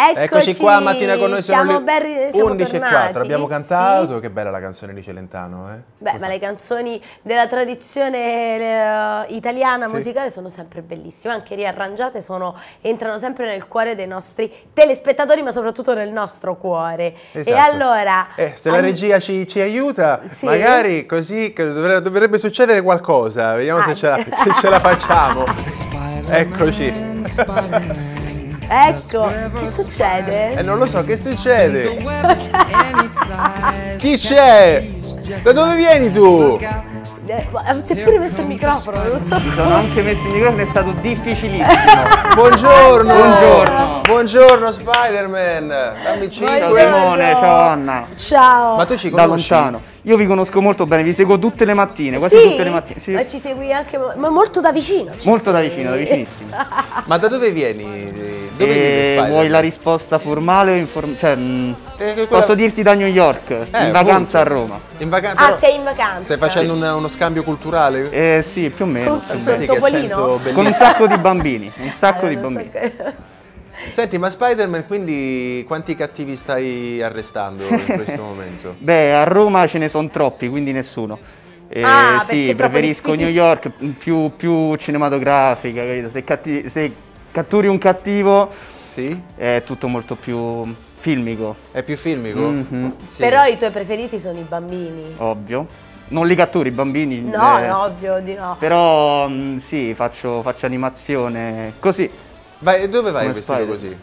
Eccoci, Eccoci qua, mattina con noi sono siamo le ben, siamo 11 tornati, e 4. abbiamo cantato, sì. che bella la canzone di Celentano. Eh? Beh, Come ma fa? le canzoni della tradizione uh, italiana sì. musicale sono sempre bellissime, anche riarrangiate sono, entrano sempre nel cuore dei nostri telespettatori, ma soprattutto nel nostro cuore. Esatto. E allora... Eh, se la regia ci, ci aiuta, sì. magari così dovrebbe, dovrebbe, succedere qualcosa, vediamo se ah. ce, la, se ce la facciamo. Eccoci. Ecco, che succede? Eh, non lo so, che succede? Chi c'è? Da dove vieni tu? Eh, eh, si è pure messo il microfono, non so. Mi sono anche messo il microfono, è stato difficilissimo. buongiorno! Buongiorno! Buongiorno Spider-Man! Dammi 5. Ciao Simone, ciao Anna. Ciao. Ma tu ci conosci? Da lontano. Io vi conosco molto bene, vi seguo tutte le mattine, quasi sì, tutte le mattine. Sì. Ma ci segui anche, ma molto da vicino. Molto sei. da vicino, da vicinissimo. ma da dove vieni? Dove Vuoi la risposta formale o informale? Cioè, mm, eh, quella... Posso dirti da New York, eh, in vacanza forse. a Roma. In vaca- ah, sei in vacanza. Stai facendo sì. una, uno scambio culturale? Eh sì, più o meno. Con, sì, Con un sacco di bambini, un eh, sacco eh, di bambini. So che... Senti, ma Spider-Man, quindi quanti cattivi stai arrestando in questo momento? Beh, a Roma ce ne sono troppi, quindi nessuno. Eh, ah, sì, preferisco New York più, più cinematografica, capito? Se, cattivi, se catturi un cattivo, sì. è tutto molto più filmico. È più filmico? Mm -hmm. sì. Però i tuoi preferiti sono i bambini. Ovvio. Non li catturi i bambini? No, eh, no, ovvio di no. Però mh, mm, sì, faccio, faccio animazione così. Ma dove vai Come vestito così?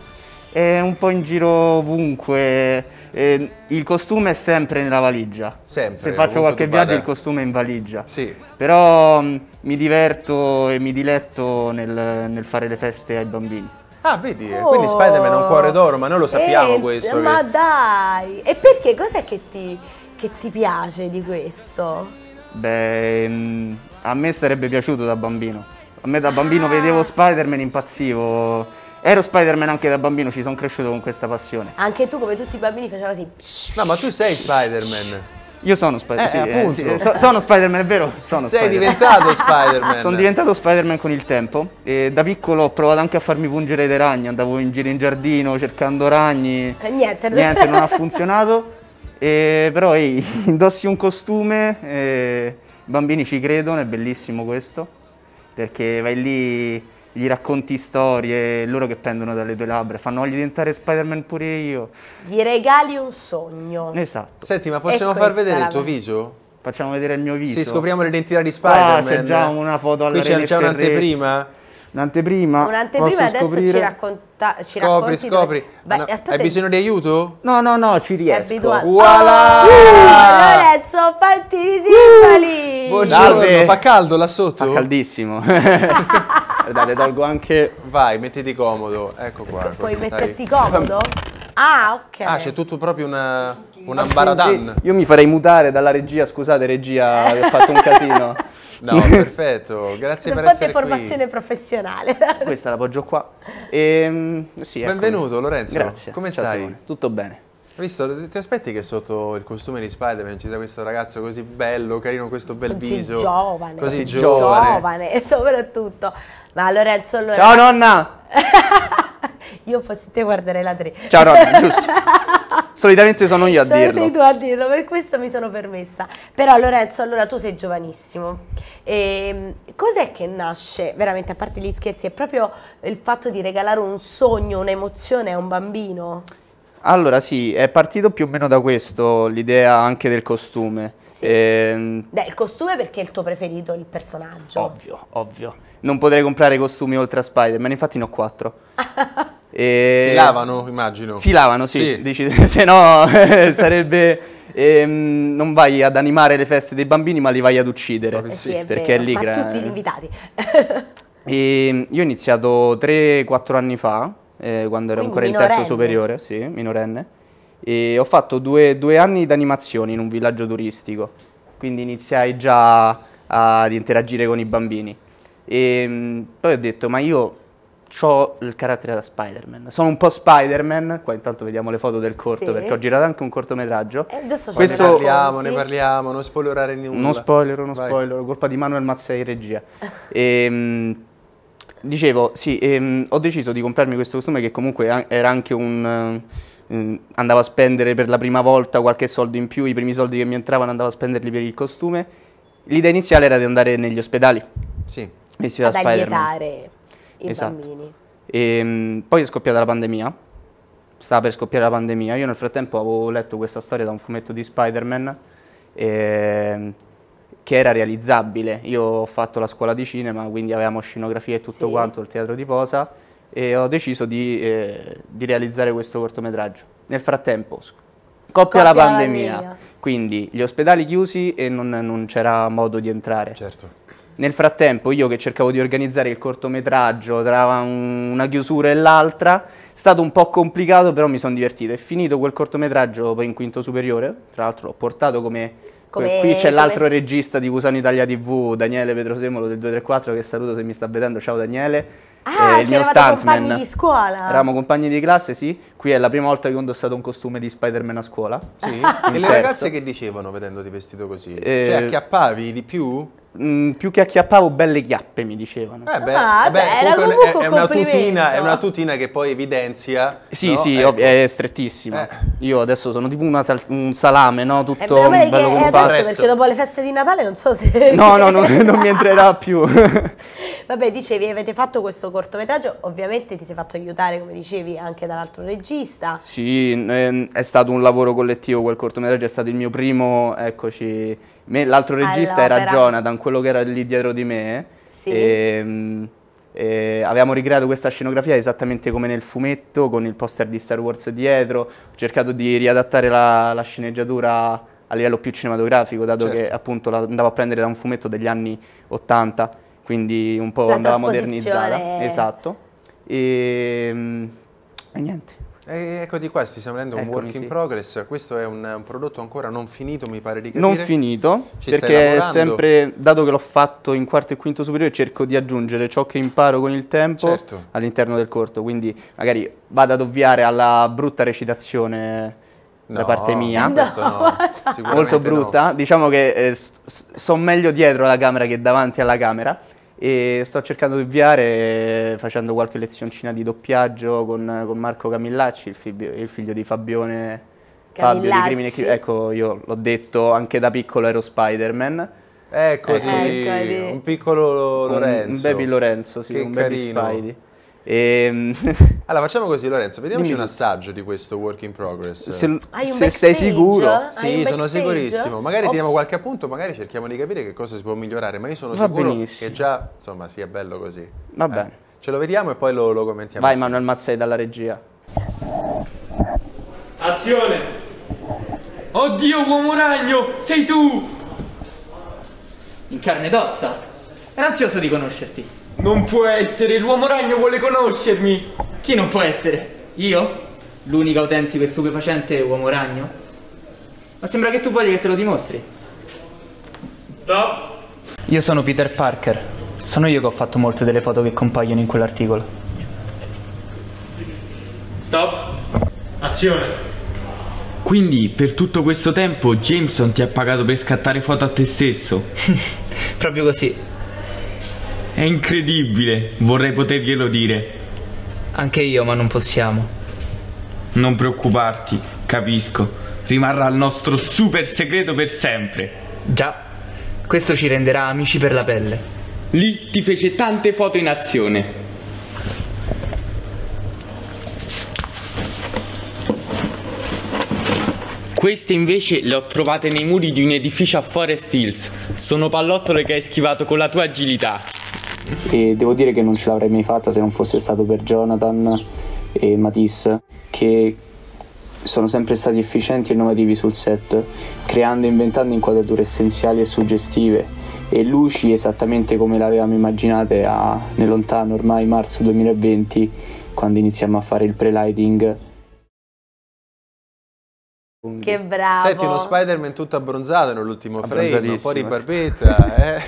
è un po' in giro ovunque. Eh, il costume è sempre nella valigia. Sempre, Se faccio qualche viaggio vada. il costume è in valigia. Sì. Però mh, mm, mi diverto e mi diletto nel, nel fare le feste ai bambini. Ah, vedi, oh. quindi Spider-Man ha un cuore oh. d'oro, ma noi lo sappiamo eh, questo. Ma che... dai! E perché? Cos'è che ti, che ti piace di questo? Beh, mm, a me sarebbe piaciuto da bambino. A me da bambino ah. vedevo Spider-Man impazzivo ero Spider-Man anche da bambino, ci sono cresciuto con questa passione. Anche tu, come tutti i bambini, faceva così. no, ma tu sei Spider-Man. Io sono Spider-Man. Eh, sì, eh, sì, sono Spider-Man, è vero? Sono sei Spider diventato Spider-Man. sono diventato Spider-Man con il tempo. E da piccolo ho provato anche a farmi pungere dei ragni. Andavo in giro in giardino cercando ragni. Eh, niente, niente, non ha funzionato. E però ehi, indossi un costume, eh, i bambini ci credono, è bellissimo questo, perché vai lì gli racconti storie, loro che pendono dalle tue labbra, fanno voglio diventare Spider-Man pure io. Gli regali un sogno. Esatto. Senti, ma possiamo far vedere il tuo viso? Facciamo vedere il mio viso. Sì, scopriamo l'identità di ah, Spider-Man. Ah, c'è già una foto alla Qui c'è già un'anteprima. Un'anteprima. Un'anteprima adesso scoprire? ci racconta. Ci scopri, scopri. Dove... Beh, hai bisogno di aiuto? No, no, no, ci riesco. È abituato. Voilà! Oh, Lorenzo Lorenzo Pantisi uh! Buongiorno, Salve. fa caldo là sotto? Fa caldissimo. Guardate, eh, tolgo anche... Vai, mettiti comodo, ecco qua. Puoi metterti stai... comodo? Ah, ok. Ah, c'è tutto proprio una, un ambaradan. Io mi farei mutare dalla regia, scusate regia, ho fatto un casino. No, perfetto, grazie per essere qui. Un po' di formazione professionale. Questa la poggio qua. E, ehm, sì, ecco. Benvenuto Lorenzo. Grazie. Come Ciao, stai? Simone. Tutto bene. Visto, ti aspetti che sotto il costume di Spider-Man ci sia questo ragazzo così bello, carino, questo bel così viso. Giovane, così, così giovane. e soprattutto. Ma Lorenzo allora... Ciao nonna! io fossi te guarderei la 3. Ciao nonna, giusto. Solitamente sono io a Sono dirlo. Sei tu a dirlo, per questo mi sono permessa. Però Lorenzo, allora tu sei giovanissimo. Ehm, cos'è che nasce, veramente, a parte gli scherzi, è proprio il fatto di regalare un sogno, un'emozione a un bambino? Allora sì, è partito più o meno da questo l'idea anche del costume. Sì. Ehm... Beh, il costume perché è il tuo preferito, il personaggio. Ovvio, ovvio. Non potrei comprare costumi oltre a Spider-Man, infatti ne ho quattro. e... Si lavano, immagino. Si lavano, sì. sì. Dici, se no eh, sarebbe... Ehm, non vai ad animare le feste dei bambini, ma li vai ad uccidere. Eh sì, perché vero, è lì. Ma gra... tutti gli eh. invitati. e, ehm, io ho iniziato 3-4 anni fa eh, quando ero ancora minorenne. in terzo superiore, sì, minorenne. E ho fatto due, due anni di animazione in un villaggio turistico. Quindi iniziai già ad interagire con i bambini. E mm, poi ho detto, ma io ho il carattere da Spider-Man. Sono un po' Spider-Man. Qua intanto vediamo le foto del corto, sì. perché ho girato anche un cortometraggio. Eh, adesso Questo... ne parliamo, ne parliamo, non spoilerare nulla. Non spoiler, non spoiler, colpa di Manuel Mazzei regia. e, mm, dicevo, sì, ehm, ho deciso di comprarmi questo costume che comunque era anche un... Ehm, andavo a spendere per la prima volta qualche soldo in più, i primi soldi che mi entravano andavo a spenderli per il costume. L'idea iniziale era di andare negli ospedali. Sì. E da Spider-Man. i esatto. bambini. E, ehm, poi è scoppiata la pandemia, stava per scoppiare la pandemia. Io nel frattempo avevo letto questa storia da un fumetto di Spider-Man E, ehm, che era realizzabile. Io ho fatto la scuola di cinema, quindi avevamo scenografia e tutto sì. quanto, il teatro di posa, e ho deciso di, eh, di realizzare questo cortometraggio. Nel frattempo, scoppia, la pandemia, pandemia, quindi gli ospedali chiusi e non, non c'era modo di entrare. Certo. Nel frattempo io che cercavo di organizzare il cortometraggio tra una chiusura e l'altra, è stato un po' complicato però mi sono divertito. È finito quel cortometraggio in quinto superiore, tra l'altro l'ho portato come come, Qui c'è l'altro regista di Cusano Italia TV, Daniele Petrosemolo del 234, che saluto se mi sta vedendo. Ciao Daniele. Ah, eh, il mio stuntman. compagni di scuola. Eravamo compagni di classe, sì. Qui è la prima volta che ho indossato un costume di Spider-Man a scuola. Sì. e le ragazze che dicevano vedendoti vestito così? Eh, cioè, acchiappavi di più? mh, mm, più che acchiappavo belle chiappe, mi dicevano. Eh beh, ah, eh, beh, beh comunque, comunque è, è, una tutina, è, una tutina, che poi evidenzia. Sì, no? sì, ecco. è strettissima. Eh. Io adesso sono tipo sal un salame, no? Tutto eh, bello, bello compasso. Adesso, perché dopo le feste di Natale non so se. No, no, no non mi entrerà più. Vabbè, dicevi, avete fatto questo cortometraggio, ovviamente ti sei fatto aiutare, come dicevi, anche dall'altro regista. Sì, è stato un lavoro collettivo quel cortometraggio, è stato il mio primo, eccoci l'altro regista era Jonathan, quello che era lì dietro di me. Sì. E, ehm, e eh, avevamo ricreato questa scenografia esattamente come nel fumetto, con il poster di Star Wars dietro. Ho cercato di riadattare la, la sceneggiatura a livello più cinematografico, dato certo. che appunto andavo a prendere da un fumetto degli anni 80, quindi un po' la andava modernizzata. Esatto. E, ehm, e niente ecco di qua, stiamo rendendo un work in sì. progress, questo è un, un, prodotto ancora non finito mi pare di capire. Non finito, Ci perché sempre, dato che l'ho fatto in quarto e quinto superiore, cerco di aggiungere ciò che imparo con il tempo certo. all'interno del corto, quindi magari vado ad ovviare alla brutta recitazione no, da parte mia, no, molto brutta, no. diciamo che eh, sono meglio dietro la camera che davanti alla camera, e sto cercando di ovviare facendo qualche lezioncina di doppiaggio con, con Marco Camillacci, il figlio, il figlio di Fabione Fabio di Crimine e Ecco, io l'ho detto, anche da piccolo ero Spider-Man. Eccoli, ecco. Eccoli. un piccolo Lorenzo. Un, un baby Lorenzo, sì, che un carino. baby Spidey. E... Ehm, allora facciamo così Lorenzo, vediamoci Dimmi. un assaggio di questo work in progress. Se, se sei sicuro? Sì, sono sicurissimo. Magari oh. tiriamo qualche appunto, magari cerchiamo di capire che cosa si può migliorare, ma io sono Va sicuro benissimo. che già insomma sia bello così. Va eh. bene. Ce lo vediamo e poi lo, lo commentiamo. Vai assieme. Manuel Mazzei dalla regia. Azione! Oddio uomo ragno, sei tu! In carne ed ossa. Era ansioso di conoscerti. Non può essere, l'uomo ragno vuole conoscermi! Chi non può essere? Io? L'unico autentico e stupefacente uomo ragno? Ma sembra che tu voglia che te lo dimostri. No. Io sono Peter Parker. Sono io che ho fatto molte delle foto che compaiono in quell'articolo. Stop. Azione. Quindi per tutto questo tempo Jameson ti ha pagato per scattare foto a te stesso? Proprio così. È incredibile, vorrei poterglielo dire. Anche io, ma non possiamo. Non preoccuparti, capisco. Rimarrà il nostro super segreto per sempre. Già, questo ci renderà amici per la pelle. Lì ti fece tante foto in azione. Queste invece le ho trovate nei muri di un edificio a Forest Hills. Sono pallottole che hai schivato con la tua agilità e devo dire che non ce l'avrei mai fatta se non fosse stato per Jonathan e Matisse che sono sempre stati efficienti e innovativi sul set, creando e inventando inquadrature essenziali e suggestive e luci esattamente come le avevamo immaginate a, nel lontano ormai marzo 2020 quando iniziamo a fare il pre-lighting Funghi. Che bravo! Senti, uno Spider-Man tutto abbronzato nell'ultimo frame, un di barbetta, eh?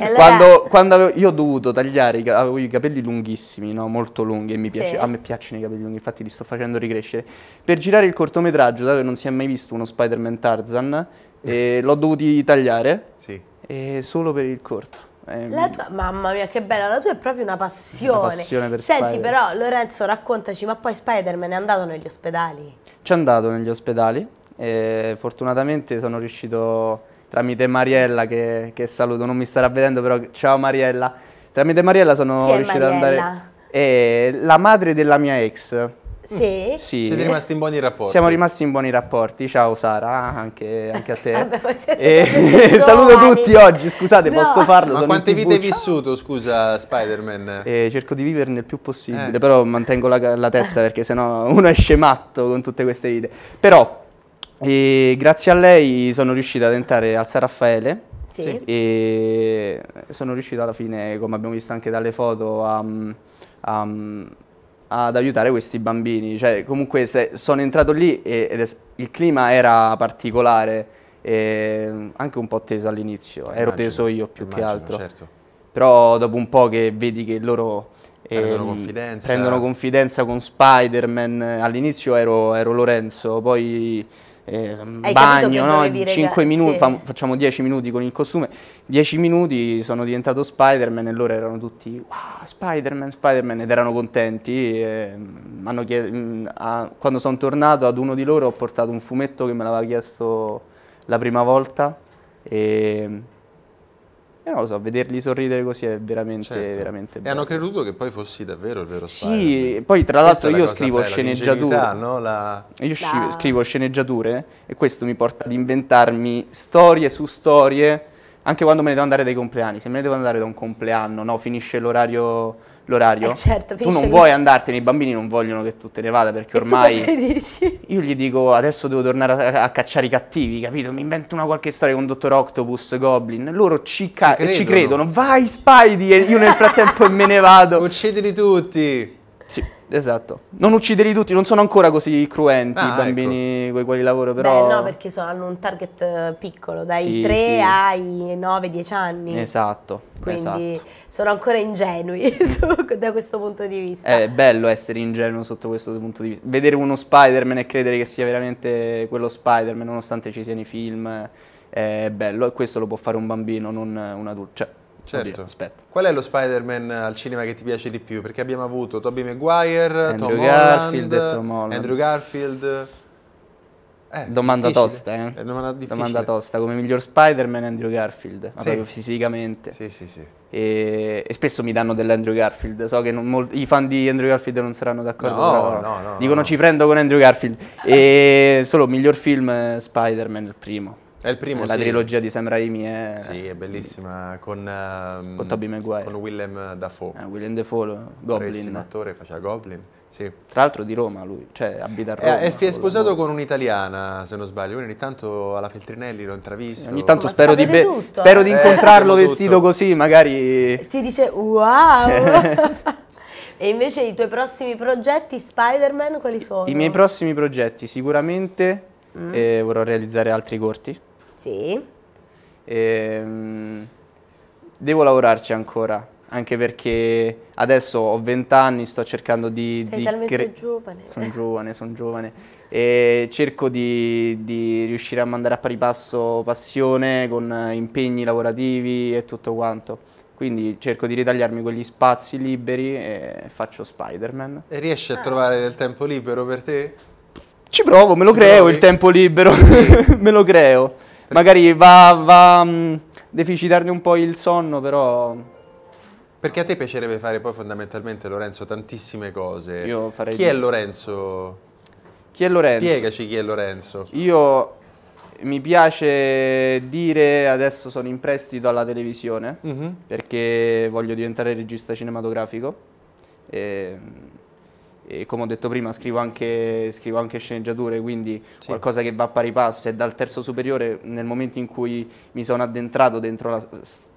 allora... Quando, quando avevo, io ho dovuto tagliare, i, avevo i capelli lunghissimi, no? molto lunghi, e piace, sì. a me piacciono i capelli lunghi, infatti li sto facendo ricrescere. Per girare il cortometraggio, dove non si è mai visto uno Spider-Man Tarzan, eh, l'ho dovuto tagliare sì. eh, solo per il corto. Ehm... Tua, mamma mia, che bella, la tua è proprio una passione. Una passione per Senti, però, Lorenzo, raccontaci, ma poi Spider-Man è andato negli ospedali? Ci è andato negli ospedali e fortunatamente sono riuscito, tramite Mariella, che, che saluto, non mi starà vedendo, però ciao Mariella. Tramite Mariella sono riuscito Mariella? ad andare... È eh, la madre della mia ex, Mm. Sì. sì. Siete rimasti in buoni rapporti. Siamo rimasti in buoni rapporti. Ciao Sara, anche, anche a te. Vabbè, e... saluto tutti oggi, scusate, no. posso farlo. Ma quante vite hai vissuto, scusa, Spider-Man? Eh, cerco di viverne il più possibile, eh. però mantengo la, la testa perché sennò uno esce matto con tutte queste vite. Però, eh, grazie a lei sono riuscito ad entrare al San Raffaele. Sì. E sono riuscito alla fine, come abbiamo visto anche dalle foto, a, a ad aiutare questi bambini. Cioè, comunque sono entrato lì e, ed è, il clima era particolare, e ehm, anche un po' teso all'inizio, ero teso io più immagino, che altro. Certo. Però dopo un po' che vedi che loro ehm, prendono, ehm, confidenza. prendono confidenza con Spider-Man, all'inizio ero, ero Lorenzo, poi eh, bagno, no? 5 minuti, sì. fa, facciamo 10 minuti con il costume, 10 minuti sono diventato Spider-Man e loro erano tutti wow, Spider-Man, Spider-Man ed erano contenti. E, mm, chiesto, mm, a, quando sono tornato ad uno di loro ho portato un fumetto che me l'aveva chiesto la prima volta e e eh, non lo so, vederli sorridere così è veramente, certo. veramente bello. E hanno creduto che poi fossi davvero il vero Sì, Spider-Man. poi tra l'altro io scrivo bella, sceneggiature. No? La... Io la... scrivo sceneggiature e questo mi porta ad inventarmi storie su storie anche quando me ne devo andare dai compleanni, se me ne devo andare da un compleanno, no, finisce l'orario, l'orario eh certo, tu non vuoi andartene, i bambini non vogliono che tu te ne vada perché e ormai... Io gli dico adesso devo tornare a, a, cacciare i cattivi, capito? Mi invento una qualche storia con Dottor Octopus, Goblin, loro ci, ca- ci, credono. ci credono, vai Spidey, e io nel frattempo me ne vado. Uccidili tutti! Sì. Esatto. Non ucciderli tutti, non sono ancora così cruenti ah, i bambini ecco. con i quali lavoro, però... Beh, no, perché sono, hanno un target eh, piccolo, dai sì, 3 sì. ai 9-10 anni. Esatto. Quindi esatto. sono ancora ingenui da questo punto di vista. È bello essere ingenuo sotto questo punto di vista. Vedere uno Spider-Man e credere che sia veramente quello Spider-Man, nonostante ci siano i film, è bello. E questo lo può fare un bambino, non un adulto. Cioè, Certo. Oddio, aspetta. Qual è lo Spider-Man al cinema che ti piace di più? Perché abbiamo avuto Tobey Maguire, Andrew Tom Garfield Holland, e Tom Holland. Andrew Garfield. Eh, domanda difficile. tosta, eh? eh domanda, domanda, tosta. Come miglior Spider-Man Andrew Garfield, sì. proprio fisicamente. Sì, sì, sì. E, e spesso mi danno dell'Andrew Garfield. So che non, molti, i fan di Andrew Garfield non saranno d'accordo. No, no, no, no. Dicono no. ci prendo con Andrew Garfield. E solo miglior film eh, Spider-Man, il primo. È il primo, La sì. trilogia di Sam Raimi è... Sì, è bellissima, con... Um, con Tobey Maguire. Con Willem Dafoe. Eh, Willem Dafoe, lo, Goblin. Bravissimo attore, faceva Goblin. Sì. Tra l'altro di Roma lui, cioè abita a eh, Roma. Eh, è, sposato con un'italiana, se non sbaglio. Io ogni tanto alla Feltrinelli l'ho intravisto. Sì, ogni tanto spero di, spero di, eh, eh. incontrarlo vestito così, magari... Ti dice wow! e invece i tuoi prossimi progetti, Spider-Man, quali sono? I miei prossimi progetti sicuramente mm. eh, vorrò realizzare altri corti. Sì. E, ehm, devo lavorarci ancora, anche perché adesso ho 20 anni, sto cercando di... Sei di talmente giovane. Sono giovane, sono giovane. E cerco di, di, riuscire a mandare a pari passo passione con impegni lavorativi e tutto quanto. Quindi cerco di ritagliarmi quegli spazi liberi e faccio Spider-Man. E riesci a ah. trovare del tempo libero per te? Ci provo, me lo Ci creo provi? il tempo libero, me lo creo. Magari va, va a mm, deficitarne un po' il sonno, però... Perché a te piacerebbe fare poi fondamentalmente, Lorenzo, tantissime cose. Io farei... Chi tutto. è Lorenzo? Chi è Lorenzo? Spiegaci chi è Lorenzo. Io mi piace dire adesso sono in prestito alla televisione mm -hmm. perché voglio diventare regista cinematografico. E ehm, e come ho detto prima scrivo anche, scrivo anche sceneggiature, quindi sì. qualcosa che va a pari passo e dal terzo superiore nel momento in cui mi sono addentrato dentro la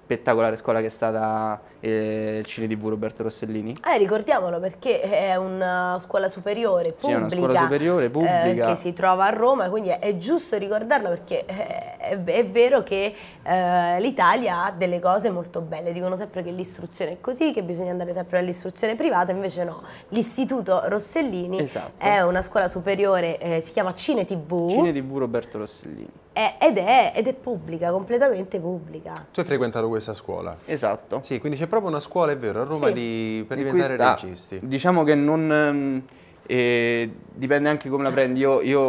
spettacolare scuola che è stata eh, il CineTV Roberto Rossellini. Eh, ricordiamolo perché è una scuola superiore pubblica, sì, scuola superiore, eh, pubblica. Eh, che si trova a Roma, quindi è, è giusto ricordarlo perché eh, è, è vero che eh, l'Italia ha delle cose molto belle, dicono sempre che l'istruzione è così, che bisogna andare sempre all'istruzione privata, invece no, l'istituto Rossellini esatto. è una scuola superiore, si chiama CineTV. TV. Roberto Rossellini è, ed, è, ed, è, pubblica, completamente pubblica. Tu hai frequentato questa scuola? Esatto. Sì, quindi c'è proprio una scuola, è vero, a Roma sì. di, per diventare questa, registi. Diciamo che non... Ehm, eh, dipende anche come la prendi. Io, io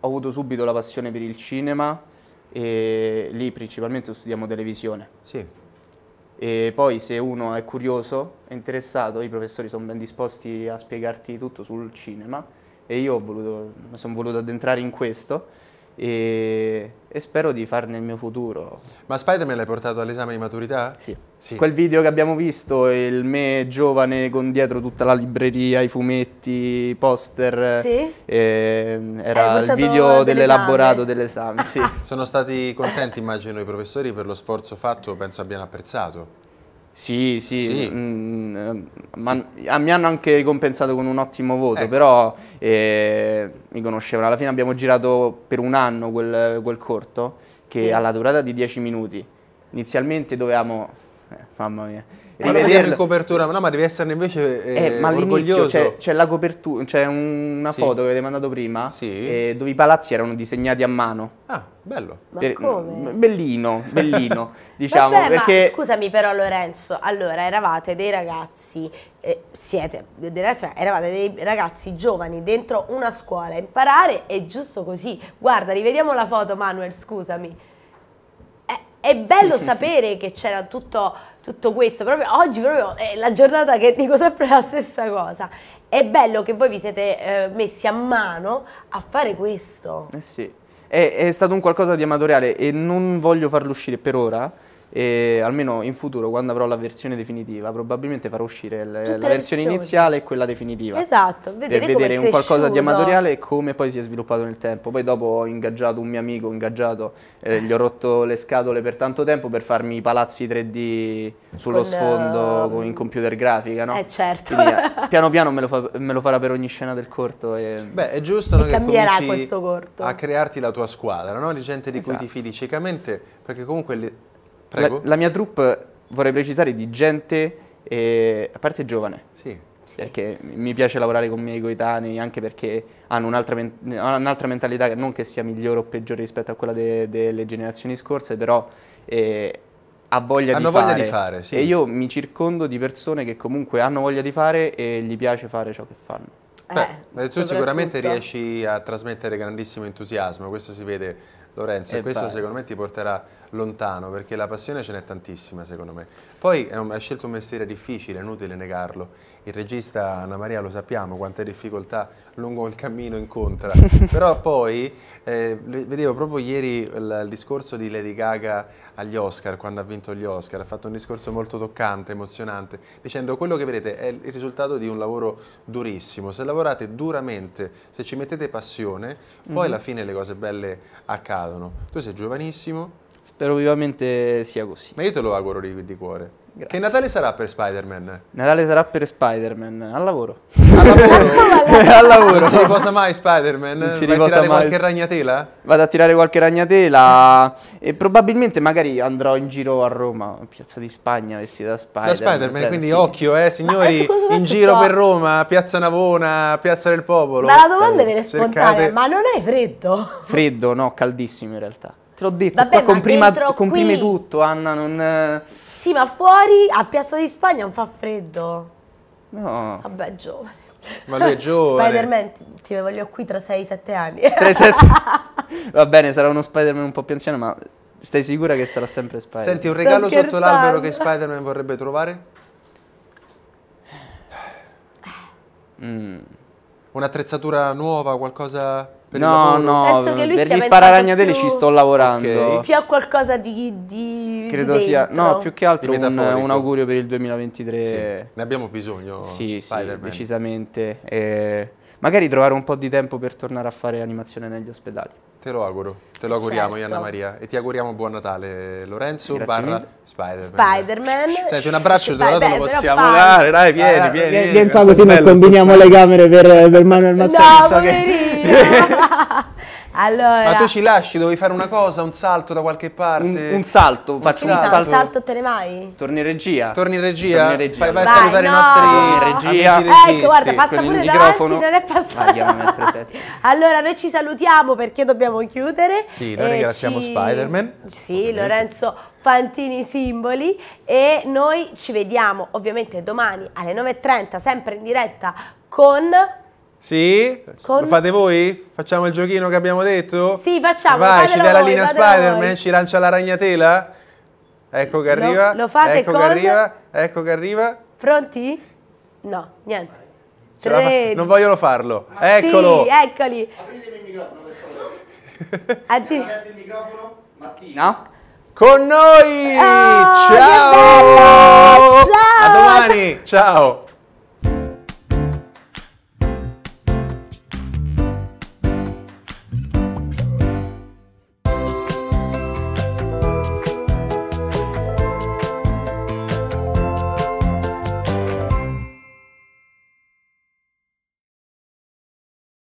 ho avuto subito la passione per il cinema e lì principalmente studiamo televisione. Sì. E poi se uno è curioso, è interessato, i professori sono ben disposti a spiegarti tutto sul cinema e io voluto, mi sono voluto addentrare in questo e, e spero di farne il mio futuro. Ma Spider-Man l'hai portato all'esame di maturità? Sì. sì. Quel video che abbiamo visto, il me giovane con dietro tutta la libreria, i fumetti, i poster, sì. eh, era il video dell'elaborato dell'esame. Dell sì. Sono stati contenti, immagino, i professori per lo sforzo fatto, penso abbiano apprezzato. Sì, sì, sì. Mh, mm, mm, eh, ma mi hanno anche ricompensato con un ottimo voto, ecco. però eh, mi conoscevano. Alla fine abbiamo girato per un anno quel, quel corto che sì. ha la durata di 10 minuti. Inizialmente dovevamo... Eh, mamma mia rivederla. in copertura, no, ma devi esserne invece eh, eh, Ma all'inizio c'è, c'è, la copertura, c'è una sì. foto che avete mandato prima sì. eh, dove i palazzi erano disegnati a mano. Ah, bello. Per, bellino, bellino, diciamo. Vabbè, perché... ma, scusami però Lorenzo, allora eravate dei ragazzi, eh, siete dei ragazzi, eravate dei ragazzi giovani dentro una scuola, imparare è giusto così. Guarda, rivediamo la foto Manuel, scusami è bello sapere che c'era tutto, tutto questo, proprio oggi proprio è la giornata che dico sempre la stessa cosa. È bello che voi vi siete eh, messi a mano a fare questo. Eh sì, è, è stato un qualcosa di amatoriale e non voglio farlo uscire per ora e almeno in futuro quando avrò la versione definitiva probabilmente farò uscire le, la versione iniziale e quella definitiva esatto vedere per vedere un qualcosa di amatoriale e come poi si è sviluppato nel tempo poi dopo ho ingaggiato un mio amico ho ingaggiato eh, gli ho rotto le scatole per tanto tempo per farmi i palazzi 3D sullo con, sfondo um... in computer grafica no? eh certo Quindi, eh, piano piano me lo, fa, me lo, farà per ogni scena del corto e... beh è giusto no, che cambierà questo corto a crearti la tua squadra no? di gente di esatto. cui ti esatto. fidi ciecamente perché comunque le la, la, mia troupe, vorrei precisare, di gente, eh, a parte giovane. Sì, sì. Perché mi piace lavorare con i miei coetanei, anche perché hanno un'altra, un mentalità non che sia migliore o peggiore rispetto a quella delle generazioni scorse, però eh, ha voglia hanno di voglia fare. di fare, sì. E io mi circondo di persone che comunque hanno voglia di fare e gli piace fare ciò che fanno. Beh, eh, tu sicuramente riesci a trasmettere grandissimo entusiasmo, questo si vede Lorenzo, e questo pare. secondo me ti porterà lontano, perché la passione ce n'è tantissima secondo me. Poi hai scelto un mestiere difficile, è inutile negarlo, il regista Anna Maria lo sappiamo quante difficoltà lungo il cammino incontra, però poi eh, vedevo proprio ieri il, il, discorso di Lady Gaga agli Oscar, quando ha vinto gli Oscar, ha fatto un discorso molto toccante, emozionante, dicendo quello che vedete è il risultato di un lavoro durissimo, se lavorate duramente, se ci mettete passione, poi mm -hmm. alla fine le cose belle accadono. Tu sei giovanissimo. Spero vivamente sia così. Ma io te lo auguro di, di cuore. Grazie. Che Natale sarà per Spider-Man? Natale sarà per Spider-Man, al lavoro. al lavoro? Non si riposa mai Spider-Man? Non si riposa Vai a tirare mai. qualche ragnatela? Vado a tirare qualche ragnatela e probabilmente magari andrò in giro a Roma, Piazza di Spagna vestita da Spider-Man. Da Spider-Man, quindi sì. occhio eh signori, in giro per Roma, Piazza Navona, Piazza del Popolo. Ma la domanda viene spontanea, ma non hai freddo? Freddo, no, caldissimo in realtà. Te l'ho detto, Vabbè, qua comprima, comprime qui. tutto Anna, non... Eh, sì, ma fuori a Piazza di Spagna non fa freddo. No. Vabbè, giovane. Ma lui è giovane. Spider-Man ti, ti voglio qui tra 6-7 anni. 3-7. Va bene, sarà uno Spider-Man un po' più anziano, ma stai sicura che sarà sempre Spider-Man? Senti, un regalo sotto l'albero che Spider-Man vorrebbe trovare? Mm. Un'attrezzatura nuova, qualcosa... Per no, no, Penso che lui per gli spararagnatele ci sto lavorando. Okay. Più a qualcosa di, di Credo dentro. sia, no, più che altro un, un, augurio per il 2023. Sì. Ne abbiamo bisogno, Sì, sì, decisamente. E magari trovare un po' di tempo per tornare a fare animazione negli ospedali. Te lo auguro, te lo auguriamo certo. Anna Maria e ti auguriamo buon Natale Lorenzo Grazie barra Spider-Man. Spider-Man. Senti un abbraccio da te lo possiamo dare, dai vieni, ah, vieni. Vieni, vieni, vieni così noi combiniamo le camere per, per Manuel Mazzoni. No, so che... Allora... Ma tu ci lasci, dovevi fare una cosa, un salto da qualche parte? Un, un salto, faccio un, un salto. Un salto te ne vai? Torni in regia. Torni in regia? Torni in regia. Fai, vai, vai a salutare no. i nostri amici regia. ecco, guarda, passa pure davanti, microfono. non è passato. Vai, allora, noi ci salutiamo perché dobbiamo chiudere. Sì, noi eh, ringraziamo ci... Spider-Man. Sì, Lorenzo Fantini Simboli e noi ci vediamo ovviamente domani alle 9.30 sempre in diretta con sì? Con... Lo fate voi? Facciamo il giochino che abbiamo detto? Sì, facciamo. Vai, ci dai la linea Spider-Man, ci lancia la ragnatela. Ecco che arriva. No, lo fate ecco con... che arriva. Ecco che arriva. Pronti? No, niente. Tre... Non vogliono farlo. Eccolo. Sì, eccoli. Aprite il microfono, per il microfono, Mattina. No? Con noi! Oh, ciao! Ciao! A domani! Ciao!